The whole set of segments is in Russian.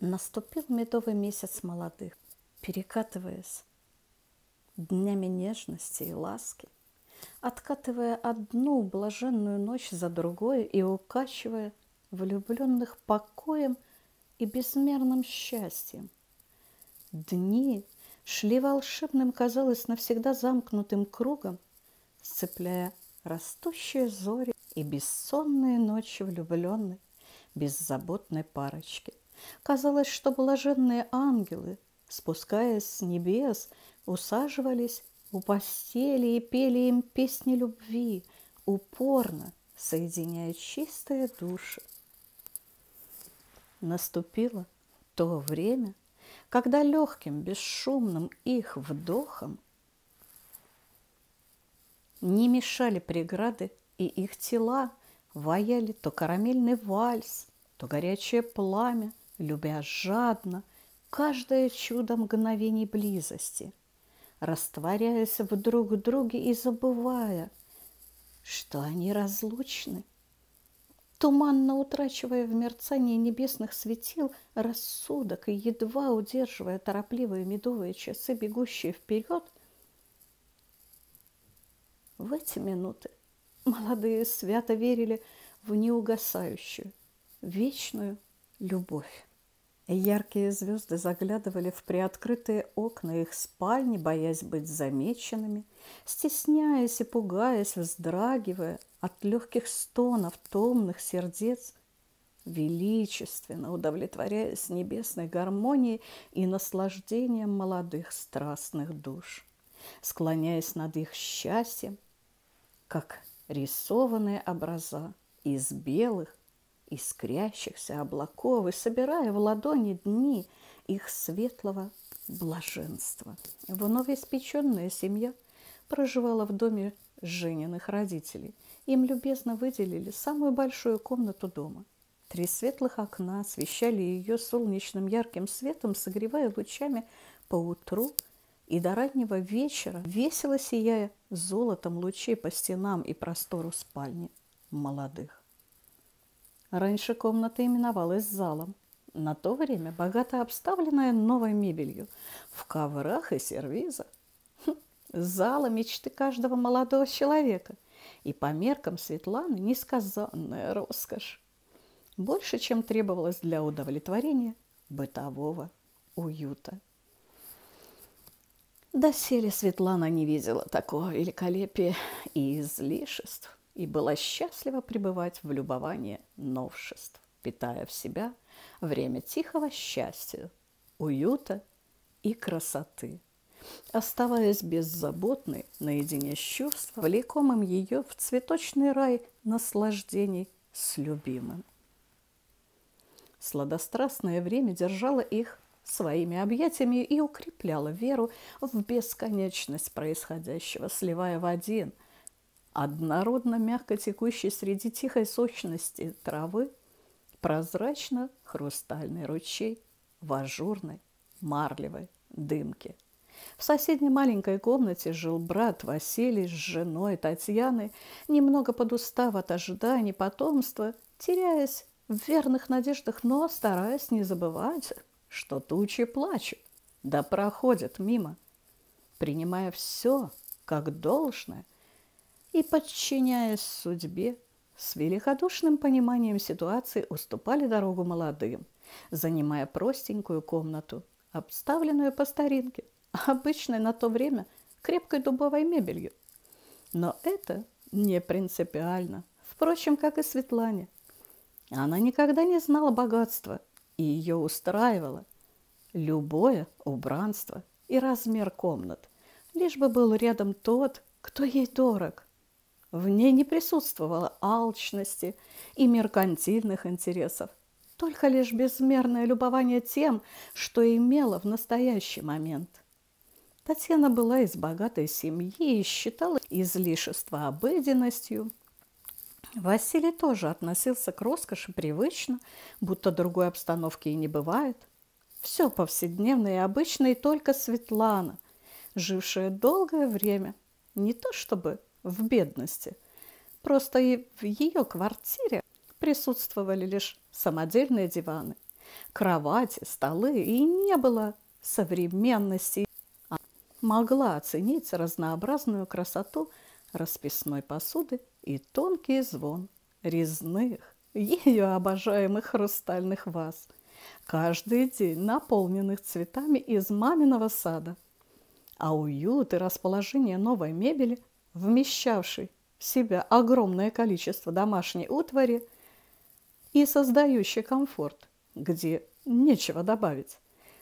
Наступил медовый месяц молодых, перекатываясь днями нежности и ласки, откатывая одну блаженную ночь за другой и укачивая влюбленных покоем и безмерным счастьем. Дни шли волшебным, казалось, навсегда замкнутым кругом, сцепляя растущие зори и бессонные ночи влюбленной, беззаботной парочки – Казалось, что блаженные ангелы, спускаясь с небес, усаживались у постели и пели им песни любви, упорно соединяя чистые души. Наступило то время, когда легким, бесшумным их вдохом не мешали преграды, и их тела ваяли то карамельный вальс, то горячее пламя, любя жадно каждое чудо мгновений близости, растворяясь в друг друге и забывая, что они разлучны, туманно утрачивая в мерцании небесных светил рассудок и едва удерживая торопливые медовые часы, бегущие вперед, в эти минуты молодые свято верили в неугасающую, вечную любовь. Яркие звезды заглядывали в приоткрытые окна их спальни, боясь быть замеченными, стесняясь и пугаясь, вздрагивая от легких стонов томных сердец, величественно удовлетворяясь небесной гармонией и наслаждением молодых страстных душ, склоняясь над их счастьем, как рисованные образа из белых, искрящихся облаков и собирая в ладони дни их светлого блаженства. Вновь испеченная семья проживала в доме Жениных родителей. Им любезно выделили самую большую комнату дома. Три светлых окна освещали ее солнечным ярким светом, согревая лучами по утру и до раннего вечера, весело сияя золотом лучей по стенам и простору спальни молодых. Раньше комната именовалась залом. На то время богато обставленная новой мебелью, в коврах и сервизах. Хм, зала мечты каждого молодого человека. И по меркам Светланы несказанная роскошь. Больше, чем требовалось для удовлетворения бытового уюта. Доселе Светлана не видела такого великолепия и излишеств и была счастлива пребывать в любовании новшеств, питая в себя время тихого счастья, уюта и красоты. Оставаясь беззаботной, наедине с чувством, влекомым ее в цветочный рай наслаждений с любимым. Сладострастное время держало их своими объятиями и укрепляло веру в бесконечность происходящего, сливая в один – однородно мягко текущей среди тихой сочности травы, прозрачно-хрустальный ручей в ажурной марлевой дымке. В соседней маленькой комнате жил брат Василий с женой Татьяны, немного подустав от ожиданий потомства, теряясь в верных надеждах, но стараясь не забывать, что тучи плачут, да проходят мимо, принимая все как должное – и, подчиняясь судьбе, с великодушным пониманием ситуации уступали дорогу молодым, занимая простенькую комнату, обставленную по старинке, обычной на то время крепкой дубовой мебелью. Но это не принципиально, впрочем, как и Светлане. Она никогда не знала богатства, и ее устраивало любое убранство и размер комнат, лишь бы был рядом тот, кто ей дорог. В ней не присутствовало алчности и меркантильных интересов, только лишь безмерное любование тем, что имела в настоящий момент. Татьяна была из богатой семьи и считала излишество обыденностью. Василий тоже относился к роскоши привычно, будто другой обстановки и не бывает. Все повседневное и обычное, и только Светлана, жившая долгое время, не то чтобы в бедности. Просто и в ее квартире присутствовали лишь самодельные диваны, кровати, столы, и не было современности. Она могла оценить разнообразную красоту расписной посуды и тонкий звон резных, ее обожаемых хрустальных ваз, каждый день наполненных цветами из маминого сада. А уют и расположение новой мебели вмещавший в себя огромное количество домашней утвари и создающий комфорт, где нечего добавить.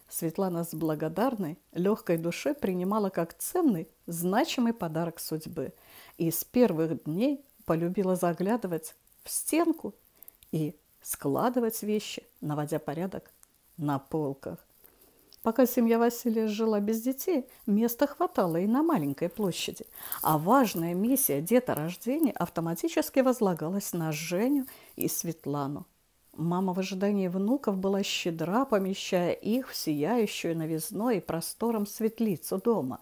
Светлана с благодарной, легкой душой принимала как ценный, значимый подарок судьбы и с первых дней полюбила заглядывать в стенку и складывать вещи, наводя порядок на полках. Пока семья Василия жила без детей, места хватало и на маленькой площади. А важная миссия деторождения автоматически возлагалась на Женю и Светлану. Мама в ожидании внуков была щедра, помещая их в сияющую новизной и простором светлицу дома.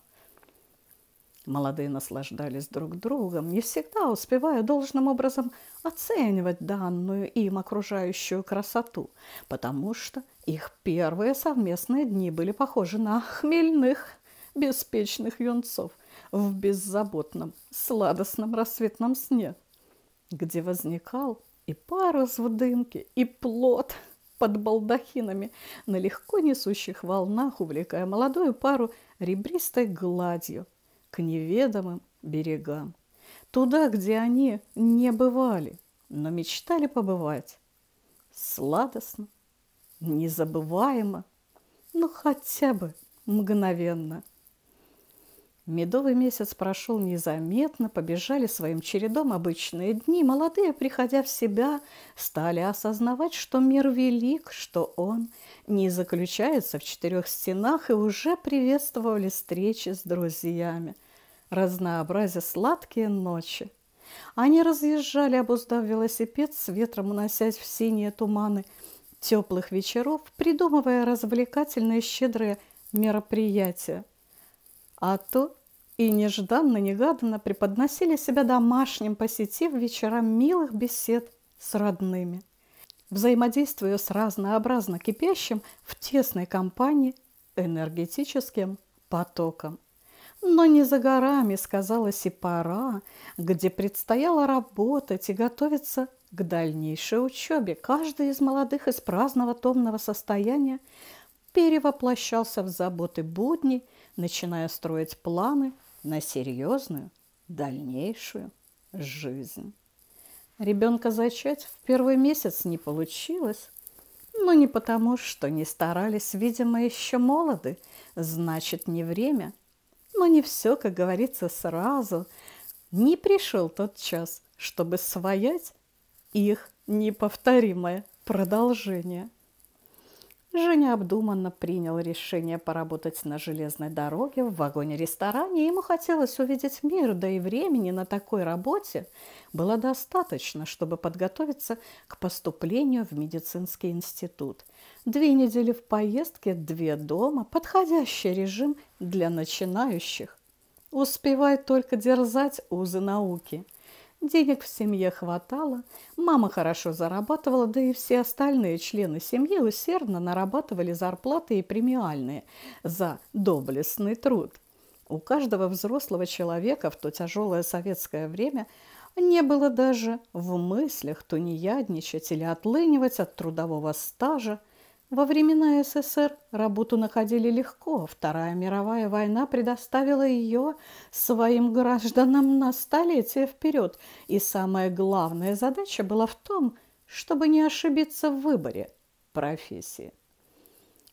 Молодые наслаждались друг другом, не всегда успевая должным образом оценивать данную им окружающую красоту, потому что их первые совместные дни были похожи на хмельных, беспечных юнцов в беззаботном, сладостном рассветном сне, где возникал и парус в дымки, и плод под балдахинами на легко несущих волнах, увлекая молодую пару ребристой гладью – к неведомым берегам, туда, где они не бывали, но мечтали побывать. Сладостно, незабываемо, но хотя бы мгновенно – Медовый месяц прошел незаметно, побежали своим чередом обычные дни. Молодые, приходя в себя, стали осознавать, что мир велик, что он не заключается в четырех стенах, и уже приветствовали встречи с друзьями. Разнообразие сладкие ночи. Они разъезжали, обуздав велосипед, с ветром уносясь в синие туманы теплых вечеров, придумывая развлекательные щедрые мероприятия – а то и нежданно-негаданно преподносили себя домашним, посетив вечерам милых бесед с родными. Взаимодействуя с разнообразно кипящим в тесной компании энергетическим потоком. Но не за горами сказалась и пора, где предстояло работать и готовиться к дальнейшей учебе. Каждый из молодых из праздного томного состояния перевоплощался в заботы будней – начиная строить планы на серьезную дальнейшую жизнь. Ребенка зачать в первый месяц не получилось, но не потому, что не старались, видимо, еще молоды, значит, не время. Но не все, как говорится, сразу. Не пришел тот час, чтобы своять их неповторимое продолжение. Женя обдуманно принял решение поработать на железной дороге в вагоне-ресторане. Ему хотелось увидеть мир, да и времени на такой работе было достаточно, чтобы подготовиться к поступлению в медицинский институт. Две недели в поездке, две дома – подходящий режим для начинающих. Успевай только дерзать узы науки – Денег в семье хватало, мама хорошо зарабатывала, да и все остальные члены семьи усердно нарабатывали зарплаты и премиальные за доблестный труд. У каждого взрослого человека в то тяжелое советское время не было даже в мыслях тунеядничать или отлынивать от трудового стажа – во времена СССР работу находили легко. Вторая мировая война предоставила ее своим гражданам на столетия вперед. И самая главная задача была в том, чтобы не ошибиться в выборе профессии.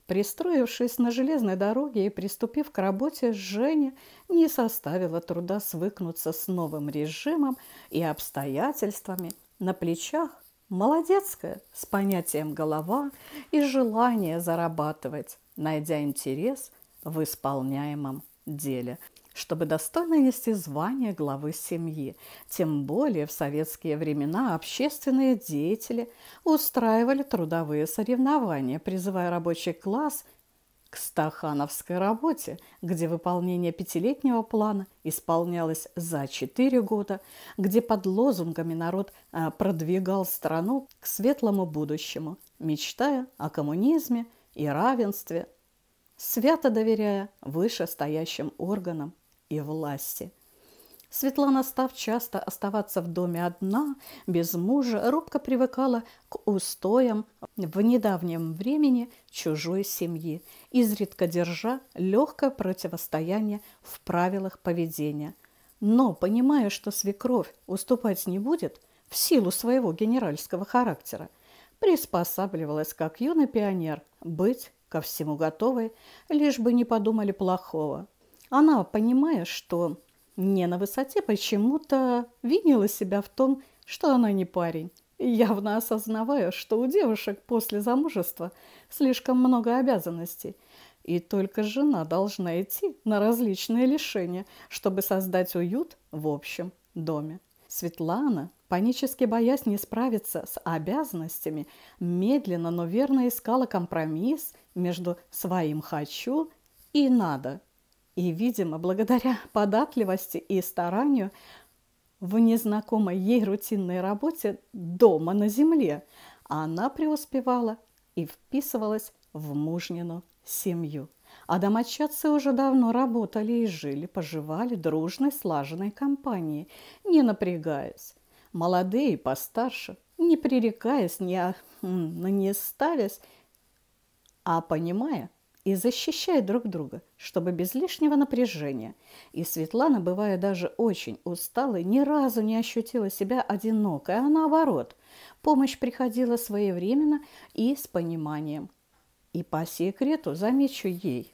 Пристроившись на железной дороге и приступив к работе, Женя не составила труда свыкнуться с новым режимом и обстоятельствами. На плечах Молодецкая, с понятием голова и желание зарабатывать, найдя интерес в исполняемом деле, чтобы достойно нести звание главы семьи. Тем более в советские времена общественные деятели устраивали трудовые соревнования, призывая рабочий класс – к стахановской работе, где выполнение пятилетнего плана исполнялось за четыре года, где под лозунгами народ э, продвигал страну к светлому будущему, мечтая о коммунизме и равенстве, свято доверяя вышестоящим органам и власти – Светлана, став часто оставаться в доме одна, без мужа, робко привыкала к устоям в недавнем времени чужой семьи, изредка держа легкое противостояние в правилах поведения. Но, понимая, что свекровь уступать не будет, в силу своего генеральского характера, приспосабливалась, как юный пионер, быть ко всему готовой, лишь бы не подумали плохого. Она, понимая, что не на высоте, почему-то винила себя в том, что она не парень, явно осознавая, что у девушек после замужества слишком много обязанностей, и только жена должна идти на различные лишения, чтобы создать уют в общем доме. Светлана, панически боясь не справиться с обязанностями, медленно, но верно искала компромисс между своим «хочу» и «надо». И, видимо, благодаря податливости и старанию в незнакомой ей рутинной работе дома на земле она преуспевала и вписывалась в мужнину семью. А домочадцы уже давно работали и жили, поживали дружной, слаженной компанией, не напрягаясь. Молодые и постарше, не пререкаясь, не, не ставясь, а понимая – и защищая друг друга, чтобы без лишнего напряжения. И Светлана, бывая даже очень усталой, ни разу не ощутила себя одинокой, а наоборот. Помощь приходила своевременно и с пониманием. И по секрету замечу ей.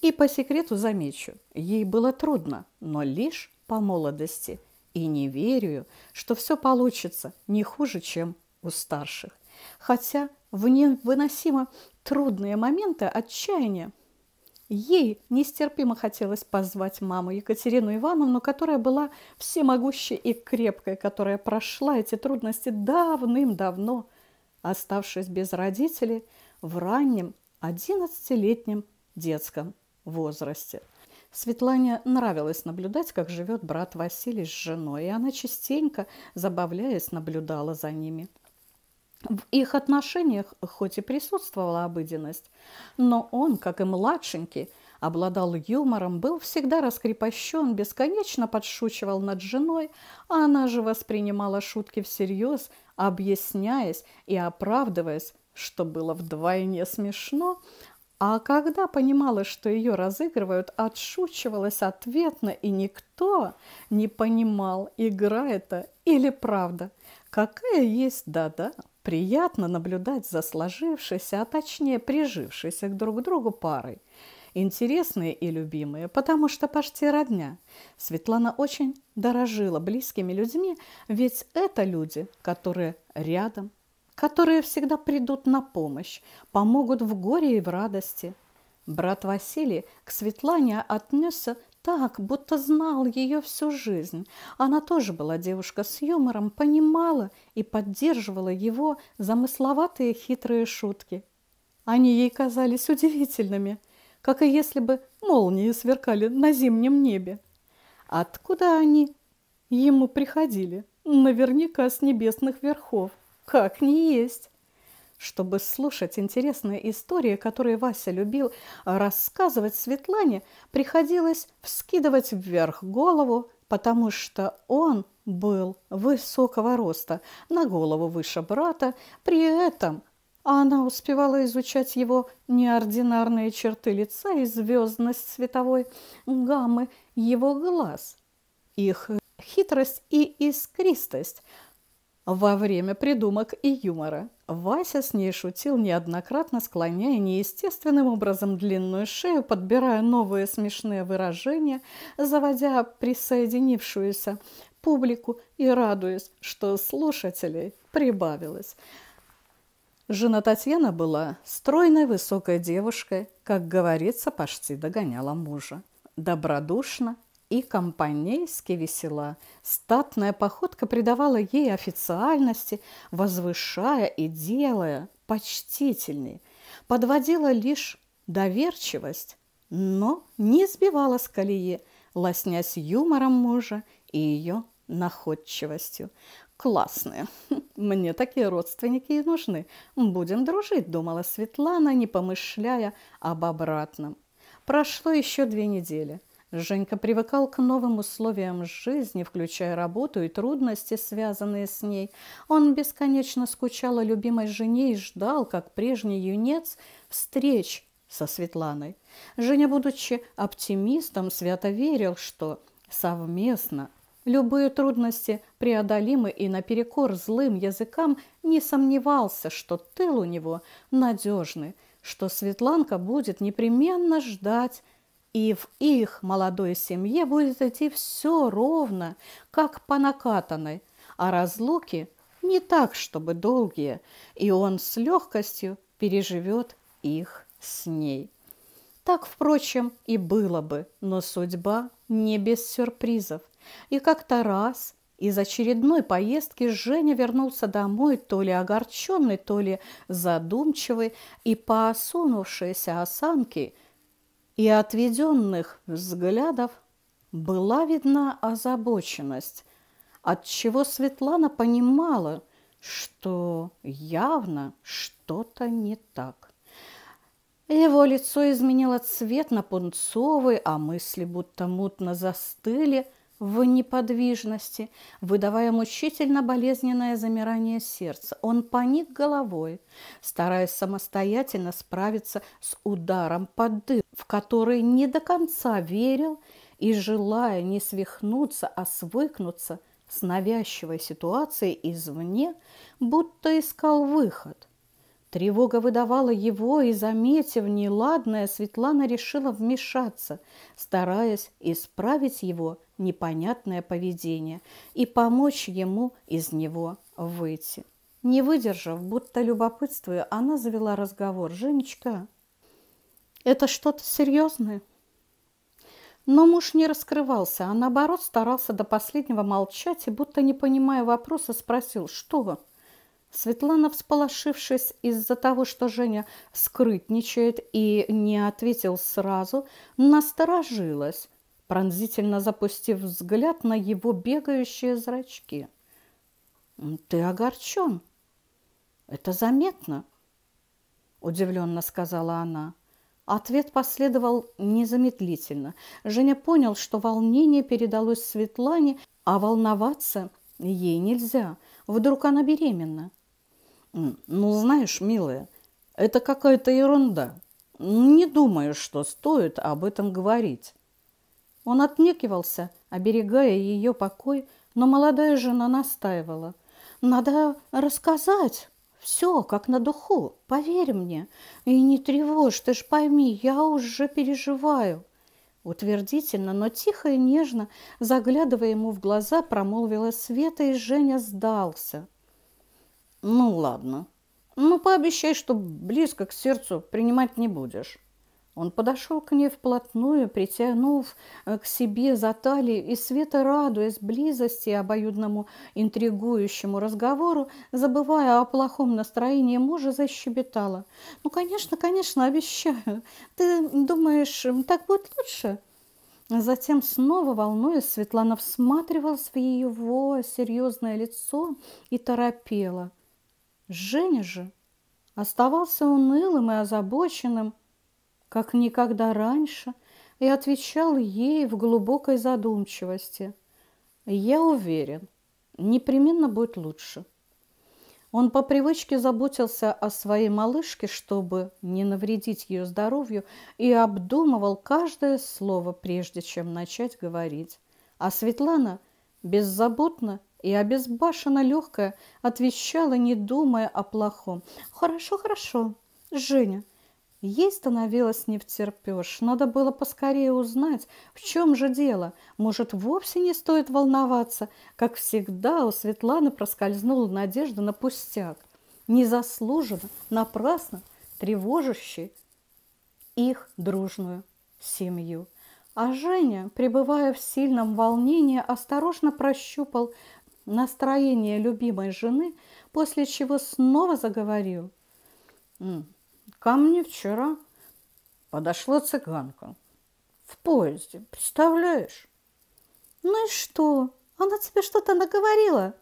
И по секрету замечу, ей было трудно, но лишь по молодости. И не верю, что все получится не хуже, чем у старших. Хотя в невыносимо трудные моменты отчаяния. Ей нестерпимо хотелось позвать маму Екатерину Ивановну, которая была всемогущей и крепкой, которая прошла эти трудности давным-давно, оставшись без родителей в раннем 11-летнем детском возрасте. Светлане нравилось наблюдать, как живет брат Василий с женой, и она частенько, забавляясь, наблюдала за ними – в их отношениях хоть и присутствовала обыденность, но он, как и младшенький, обладал юмором, был всегда раскрепощен, бесконечно подшучивал над женой, а она же воспринимала шутки всерьез, объясняясь и оправдываясь, что было вдвойне смешно, а когда понимала, что ее разыгрывают, отшучивалась ответно, и никто не понимал, игра это или правда. Какая есть да-да, Приятно наблюдать за сложившейся, а точнее прижившейся к друг другу парой. Интересные и любимые, потому что почти родня. Светлана очень дорожила близкими людьми, ведь это люди, которые рядом, которые всегда придут на помощь, помогут в горе и в радости. Брат Василий к Светлане отнесся так, будто знал ее всю жизнь. Она тоже была девушка с юмором, понимала и поддерживала его замысловатые хитрые шутки. Они ей казались удивительными, как и если бы молнии сверкали на зимнем небе. Откуда они ему приходили? Наверняка с небесных верхов. Как не есть чтобы слушать интересные истории, которые Вася любил а рассказывать Светлане, приходилось вскидывать вверх голову, потому что он был высокого роста, на голову выше брата, при этом она успевала изучать его неординарные черты лица и звездность световой гаммы его глаз, их хитрость и искристость – во время придумок и юмора Вася с ней шутил неоднократно, склоняя неестественным образом длинную шею, подбирая новые смешные выражения, заводя присоединившуюся публику и радуясь, что слушателей прибавилось. Жена Татьяна была стройной высокой девушкой, как говорится, почти догоняла мужа. Добродушно и компанейски весела. Статная походка придавала ей официальности, возвышая и делая почтительней. Подводила лишь доверчивость, но не сбивала с колеи, лоснясь юмором мужа и ее находчивостью. «Классные! Мне такие родственники и нужны. Будем дружить», – думала Светлана, не помышляя об обратном. Прошло еще две недели – Женька привыкал к новым условиям жизни, включая работу и трудности, связанные с ней. Он бесконечно скучал о любимой жене и ждал, как прежний юнец, встреч со Светланой. Женя, будучи оптимистом, свято верил, что совместно Любые трудности преодолимы и наперекор злым языкам не сомневался, что тыл у него надежный, что Светланка будет непременно ждать и в их молодой семье будет идти все ровно, как по накатанной, а разлуки не так, чтобы долгие, и он с легкостью переживет их с ней. Так, впрочем, и было бы, но судьба не без сюрпризов. И как-то раз из очередной поездки Женя вернулся домой то ли огорченный, то ли задумчивый, и по осунувшейся осанке и отведенных взглядов была видна озабоченность, отчего Светлана понимала, что явно что-то не так. Его лицо изменило цвет на пунцовый, а мысли будто мутно застыли в неподвижности, выдавая мучительно болезненное замирание сердца. Он поник головой, стараясь самостоятельно справиться с ударом под дых в который не до конца верил и, желая не свихнуться, а свыкнуться с навязчивой ситуацией извне, будто искал выход. Тревога выдавала его, и, заметив неладное, Светлана решила вмешаться, стараясь исправить его непонятное поведение и помочь ему из него выйти. Не выдержав, будто любопытствуя, она завела разговор. «Женечка, это что-то серьезное. Но муж не раскрывался, а наоборот старался до последнего молчать и, будто не понимая вопроса, спросил «Что?». Светлана, всполошившись из-за того, что Женя скрытничает и не ответил сразу, насторожилась, пронзительно запустив взгляд на его бегающие зрачки. «Ты огорчен. Это заметно», – удивленно сказала она. Ответ последовал незамедлительно. Женя понял, что волнение передалось Светлане, а волноваться ей нельзя. Вдруг она беременна. «Ну, знаешь, милая, это какая-то ерунда. Не думаю, что стоит об этом говорить». Он отнекивался, оберегая ее покой, но молодая жена настаивала. «Надо рассказать, все как на духу, поверь мне. И не тревожь, ты ж пойми, я уже переживаю. Утвердительно, но тихо и нежно, заглядывая ему в глаза, промолвила Света, и Женя сдался. «Ну, ладно. Ну, пообещай, что близко к сердцу принимать не будешь». Он подошел к ней вплотную, притянув э, к себе за талию, и Света, радуясь близости и обоюдному интригующему разговору, забывая о плохом настроении мужа, защебетала. «Ну, конечно, конечно, обещаю. Ты думаешь, так будет лучше?» Затем снова, волнуясь, Светлана всматривалась в его серьезное лицо и торопела. Женя же оставался унылым и озабоченным, как никогда раньше, и отвечал ей в глубокой задумчивости. «Я уверен, непременно будет лучше». Он по привычке заботился о своей малышке, чтобы не навредить ее здоровью, и обдумывал каждое слово, прежде чем начать говорить. А Светлана беззаботно и обезбашенно легкая отвечала, не думая о плохом. «Хорошо, хорошо, Женя, Ей становилось не втерпешь. Надо было поскорее узнать, в чем же дело. Может, вовсе не стоит волноваться. Как всегда, у Светланы проскользнула надежда на пустяк. Незаслуженно, напрасно, тревожащий их дружную семью. А Женя, пребывая в сильном волнении, осторожно прощупал настроение любимой жены, после чего снова заговорил – Ко мне вчера подошла цыганка в поезде, представляешь? Ну и что? Она тебе что-то наговорила?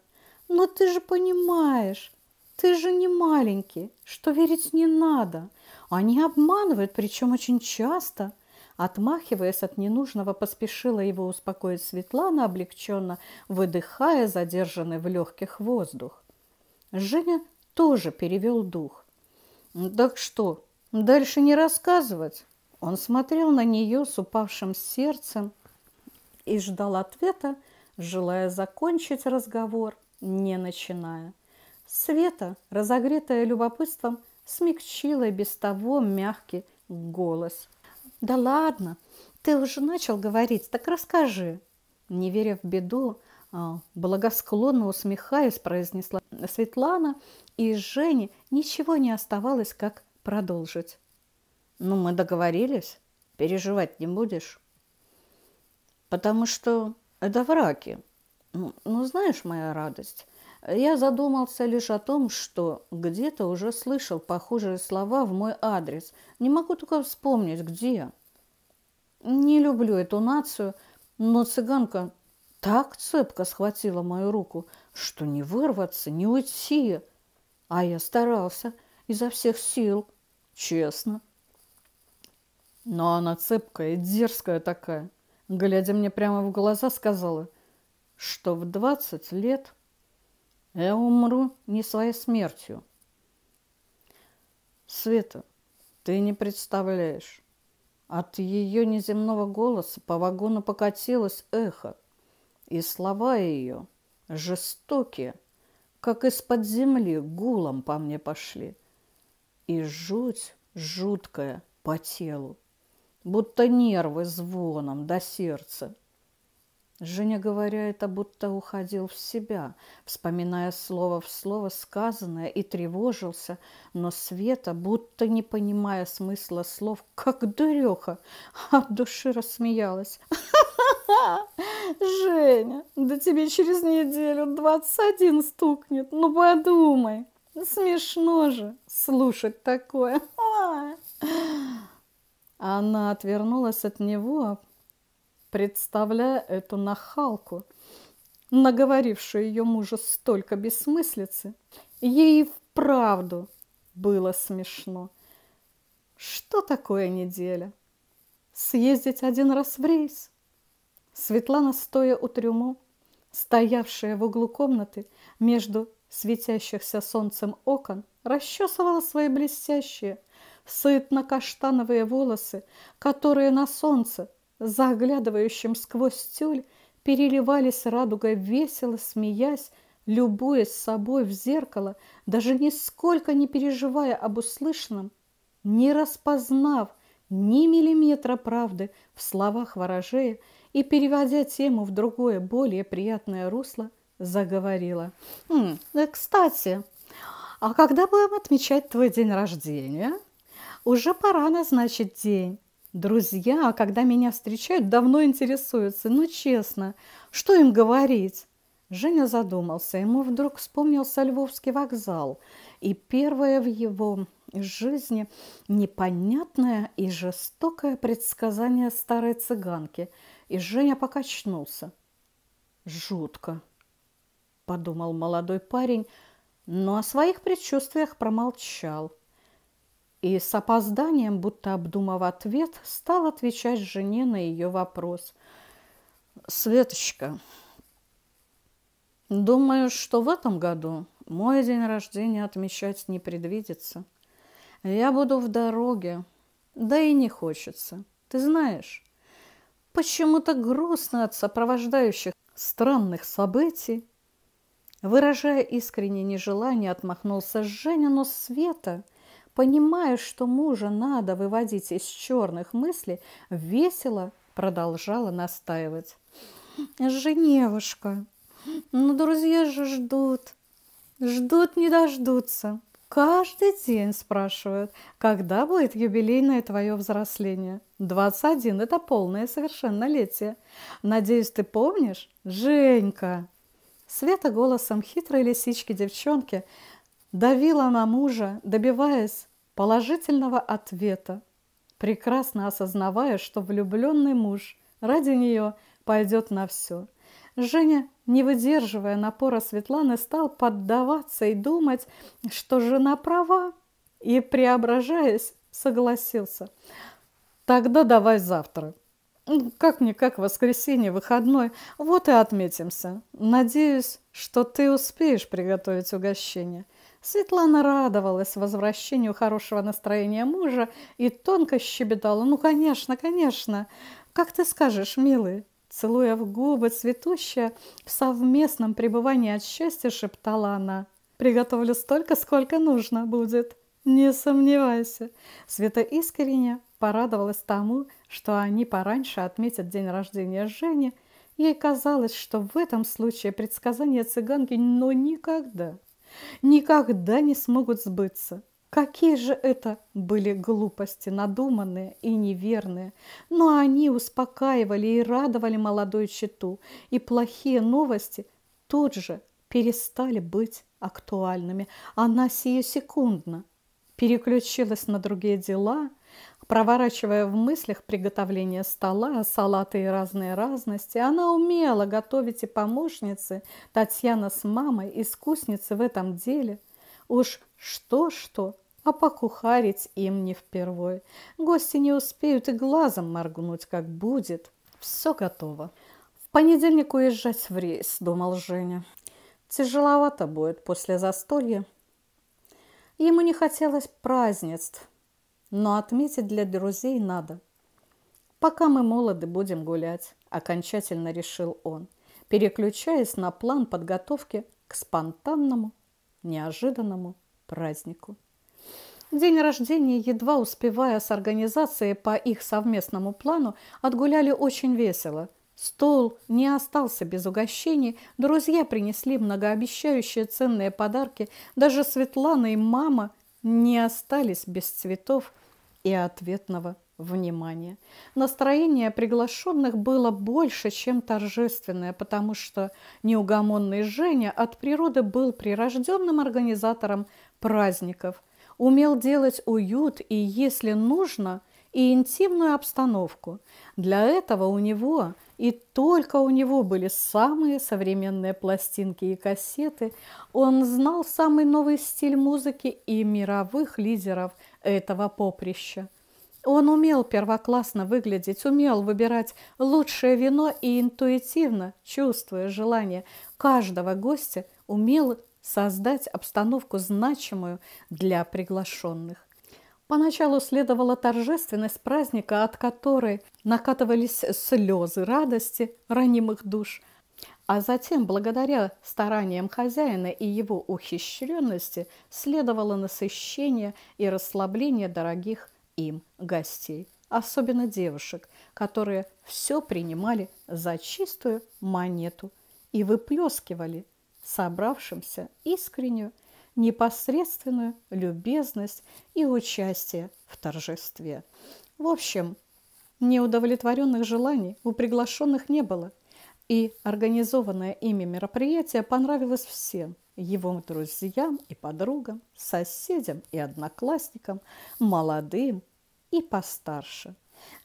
Но ну ты же понимаешь, ты же не маленький, что верить не надо. Они обманывают, причем очень часто. Отмахиваясь от ненужного, поспешила его успокоить Светлана, облегченно выдыхая задержанный в легких воздух. Женя тоже перевел дух. «Так что, дальше не рассказывать?» Он смотрел на нее с упавшим сердцем и ждал ответа, желая закончить разговор, не начиная. Света, разогретая любопытством, смягчила без того мягкий голос. «Да ладно, ты уже начал говорить, так расскажи». Не веря в беду, а, благосклонно усмехаясь, произнесла Светлана, и Жене ничего не оставалось, как продолжить. «Ну, мы договорились. Переживать не будешь?» «Потому что это враки. Ну, ну, знаешь, моя радость, я задумался лишь о том, что где-то уже слышал похожие слова в мой адрес. Не могу только вспомнить, где. Не люблю эту нацию, но цыганка так цепко схватила мою руку, что не вырваться, не уйти. А я старался изо всех сил, честно. Но она цепкая, дерзкая такая, глядя мне прямо в глаза, сказала, что в двадцать лет я умру не своей смертью. Света, ты не представляешь, от ее неземного голоса по вагону покатилось эхо – и слова ее жестоки, как из-под земли гулом по мне пошли, и жуть жуткая по телу, будто нервы звоном до сердца. Женя, говоря это, будто уходил в себя, вспоминая слово в слово сказанное и тревожился, но Света, будто не понимая смысла слов, как дуреха, от души рассмеялась. Женя, да тебе через неделю 21 стукнет. Ну подумай. Ну, смешно же слушать такое. Она отвернулась от него, представляя эту нахалку, наговорившую ее мужа столько бессмыслицы. Ей вправду было смешно. Что такое неделя? Съездить один раз в рейс – Светлана, стоя у трюмо, стоявшая в углу комнаты между светящихся солнцем окон, расчесывала свои блестящие, сытно-каштановые волосы, которые на солнце, заглядывающем сквозь тюль, переливались радугой весело, смеясь, любуясь собой в зеркало, даже нисколько не переживая об услышанном, не распознав ни миллиметра правды в словах ворожея, и, переводя тему в другое, более приятное русло, заговорила. «Хм, «Кстати, а когда будем отмечать твой день рождения?» «Уже пора назначить день. Друзья, когда меня встречают, давно интересуются. Ну, честно, что им говорить?» Женя задумался. Ему вдруг вспомнился Львовский вокзал. И первое в его жизни непонятное и жестокое предсказание старой цыганки – и Женя покачнулся. «Жутко», – подумал молодой парень, но о своих предчувствиях промолчал. И с опозданием, будто обдумав ответ, стал отвечать жене на ее вопрос. «Светочка, думаю, что в этом году мой день рождения отмечать не предвидится. Я буду в дороге, да и не хочется. Ты знаешь, почему-то грустно от сопровождающих странных событий. Выражая искреннее нежелание, отмахнулся Женя, но Света, понимая, что мужа надо выводить из черных мыслей, весело продолжала настаивать. «Женевушка, ну друзья же ждут, ждут не дождутся. Каждый день спрашивают, когда будет юбилейное твое взросление. 21 – это полное совершеннолетие. Надеюсь, ты помнишь? Женька!» Света голосом хитрой лисички-девчонки давила на мужа, добиваясь положительного ответа, прекрасно осознавая, что влюбленный муж ради нее пойдет на все – Женя, не выдерживая напора Светланы, стал поддаваться и думать, что жена права, и, преображаясь, согласился. «Тогда давай завтра. Как-никак ну, воскресенье, выходной, вот и отметимся. Надеюсь, что ты успеешь приготовить угощение». Светлана радовалась возвращению хорошего настроения мужа и тонко щебетала. «Ну, конечно, конечно. Как ты скажешь, милый, Целуя в губы цветущая, в совместном пребывании от счастья шептала она. «Приготовлю столько, сколько нужно будет. Не сомневайся». Света искренне порадовалась тому, что они пораньше отметят день рождения Жени. Ей казалось, что в этом случае предсказания цыганки, но ну, никогда, никогда не смогут сбыться. Какие же это были глупости, надуманные и неверные. Но они успокаивали и радовали молодую читу, и плохие новости тут же перестали быть актуальными. Она сию сиюсекундно переключилась на другие дела, проворачивая в мыслях приготовление стола, салаты и разные разности. Она умела готовить и помощницы. Татьяна с мамой, искусницы в этом деле – Уж что-что, а покухарить им не впервой. Гости не успеют и глазом моргнуть, как будет. Все готово. В понедельник уезжать в рейс, думал Женя. Тяжеловато будет после застолья. Ему не хотелось празднеств, но отметить для друзей надо. Пока мы молоды, будем гулять, окончательно решил он, переключаясь на план подготовки к спонтанному неожиданному празднику. День рождения, едва успевая с организацией по их совместному плану, отгуляли очень весело. Стол не остался без угощений, друзья принесли многообещающие ценные подарки, даже Светлана и мама не остались без цветов и ответного внимание. Настроение приглашенных было больше, чем торжественное, потому что неугомонный Женя от природы был прирожденным организатором праздников, умел делать уют и, если нужно, и интимную обстановку. Для этого у него и только у него были самые современные пластинки и кассеты. Он знал самый новый стиль музыки и мировых лидеров этого поприща – он умел первоклассно выглядеть, умел выбирать лучшее вино и интуитивно, чувствуя желание каждого гостя, умел создать обстановку значимую для приглашенных. Поначалу следовала торжественность праздника, от которой накатывались слезы радости ранимых душ, а затем, благодаря стараниям хозяина и его ухищренности, следовало насыщение и расслабление дорогих им гостей, особенно девушек, которые все принимали за чистую монету и выплескивали собравшимся искреннюю, непосредственную любезность и участие в торжестве. В общем, неудовлетворенных желаний у приглашенных не было, и организованное ими мероприятие понравилось всем – его друзьям и подругам, соседям и одноклассникам, молодым и постарше.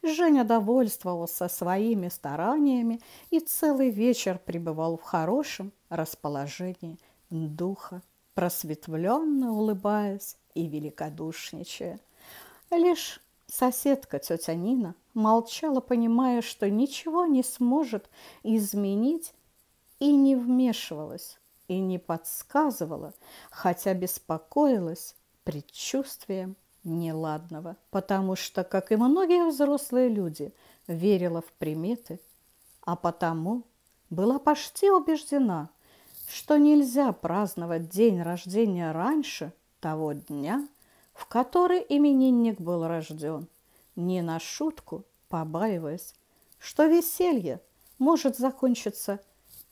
Женя довольствовался своими стараниями и целый вечер пребывал в хорошем расположении духа, просветленно улыбаясь и великодушничая. Лишь соседка тетя Нина молчала, понимая, что ничего не сможет изменить, и не вмешивалась, и не подсказывала, хотя беспокоилась предчувствием неладного, потому что, как и многие взрослые люди, верила в приметы, а потому была почти убеждена, что нельзя праздновать день рождения раньше того дня, в который именинник был рожден, не на шутку побаиваясь, что веселье может закончиться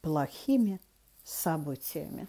плохими событиями.